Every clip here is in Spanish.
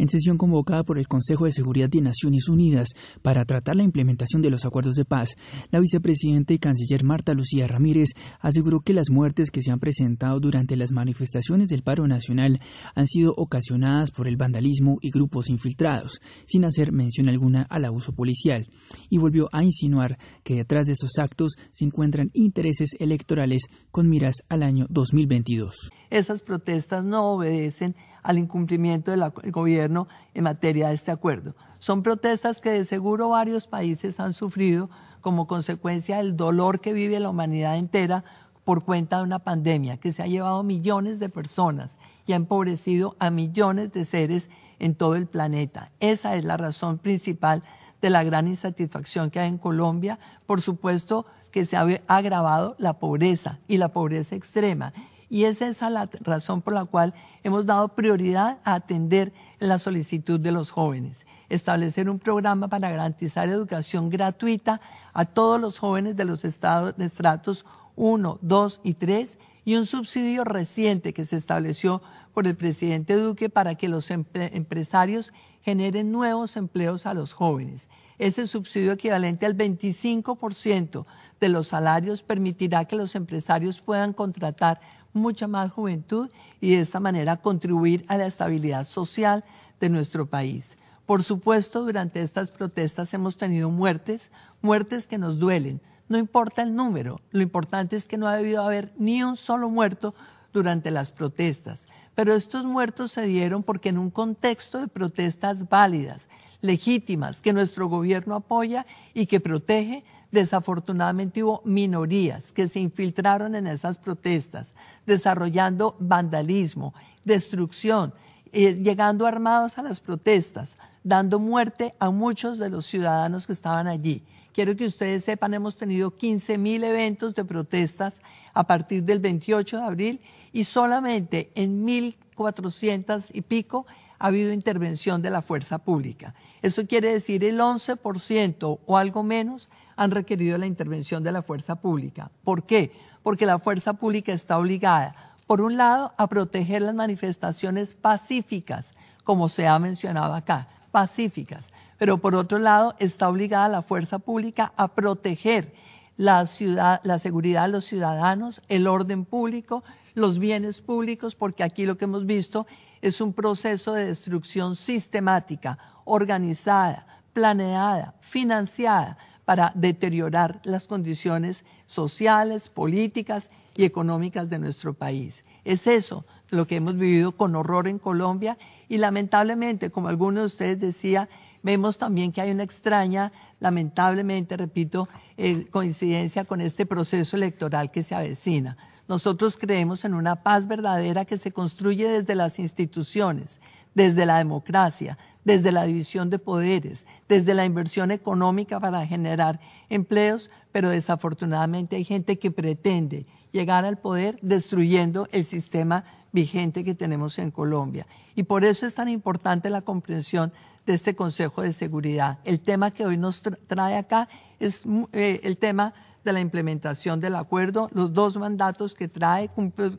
en sesión convocada por el Consejo de Seguridad de Naciones Unidas para tratar la implementación de los acuerdos de paz, la vicepresidenta y canciller Marta Lucía Ramírez aseguró que las muertes que se han presentado durante las manifestaciones del paro nacional han sido ocasionadas por el vandalismo y grupos infiltrados, sin hacer mención alguna al abuso policial, y volvió a insinuar que detrás de esos actos se encuentran intereses electorales con miras al año 2022. Esas protestas no obedecen al incumplimiento del gobierno en materia de este acuerdo. Son protestas que de seguro varios países han sufrido como consecuencia del dolor que vive la humanidad entera por cuenta de una pandemia que se ha llevado millones de personas y ha empobrecido a millones de seres en todo el planeta. Esa es la razón principal de la gran insatisfacción que hay en Colombia. Por supuesto que se ha agravado la pobreza y la pobreza extrema y esa es la razón por la cual hemos dado prioridad a atender la solicitud de los jóvenes, establecer un programa para garantizar educación gratuita a todos los jóvenes de los estados de estratos 1, 2 y 3 y un subsidio reciente que se estableció por el presidente Duque para que los empresarios generen nuevos empleos a los jóvenes. Ese subsidio equivalente al 25% de los salarios permitirá que los empresarios puedan contratar mucha más juventud y de esta manera contribuir a la estabilidad social de nuestro país. Por supuesto, durante estas protestas hemos tenido muertes, muertes que nos duelen. No importa el número, lo importante es que no ha debido haber ni un solo muerto durante las protestas. Pero estos muertos se dieron porque en un contexto de protestas válidas, legítimas, que nuestro gobierno apoya y que protege, desafortunadamente hubo minorías que se infiltraron en esas protestas, desarrollando vandalismo, destrucción, eh, llegando armados a las protestas, dando muerte a muchos de los ciudadanos que estaban allí. Quiero que ustedes sepan, hemos tenido 15 mil eventos de protestas a partir del 28 de abril y solamente en 1.400 y pico ha habido intervención de la fuerza pública. Eso quiere decir el 11% o algo menos han requerido la intervención de la fuerza pública. ¿Por qué? Porque la fuerza pública está obligada, por un lado, a proteger las manifestaciones pacíficas, como se ha mencionado acá, pacíficas, pero por otro lado está obligada la fuerza pública a proteger la, ciudad, la seguridad de los ciudadanos, el orden público, los bienes públicos, porque aquí lo que hemos visto es un proceso de destrucción sistemática, organizada, planeada, financiada para deteriorar las condiciones sociales, políticas y económicas de nuestro país. Es eso lo que hemos vivido con horror en Colombia y lamentablemente, como algunos de ustedes decía, vemos también que hay una extraña, lamentablemente, repito, eh, coincidencia con este proceso electoral que se avecina. Nosotros creemos en una paz verdadera que se construye desde las instituciones, desde la democracia, desde la división de poderes, desde la inversión económica para generar empleos, pero desafortunadamente hay gente que pretende llegar al poder destruyendo el sistema vigente que tenemos en Colombia. Y por eso es tan importante la comprensión de este Consejo de Seguridad. El tema que hoy nos trae acá es mm, eh, el tema de la implementación del acuerdo, los dos mandatos que trae,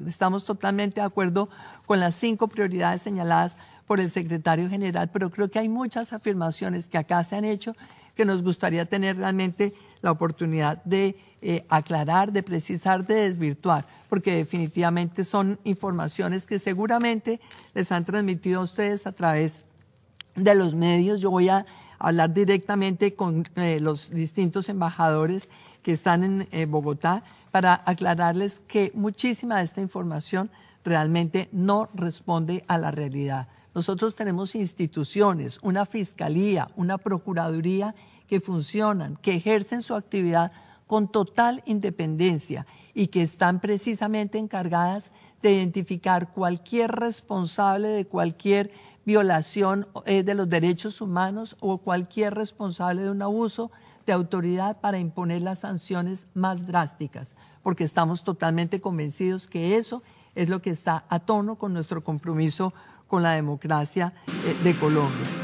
estamos totalmente de acuerdo con las cinco prioridades señaladas por el secretario general, pero creo que hay muchas afirmaciones que acá se han hecho que nos gustaría tener realmente la oportunidad de eh, aclarar, de precisar, de desvirtuar, porque definitivamente son informaciones que seguramente les han transmitido a ustedes a través de los medios. Yo voy a hablar directamente con eh, los distintos embajadores que están en eh, Bogotá para aclararles que muchísima de esta información realmente no responde a la realidad. Nosotros tenemos instituciones, una fiscalía, una procuraduría que funcionan, que ejercen su actividad con total independencia y que están precisamente encargadas de identificar cualquier responsable de cualquier violación eh, de los derechos humanos o cualquier responsable de un abuso de autoridad para imponer las sanciones más drásticas, porque estamos totalmente convencidos que eso es lo que está a tono con nuestro compromiso con la democracia eh, de Colombia.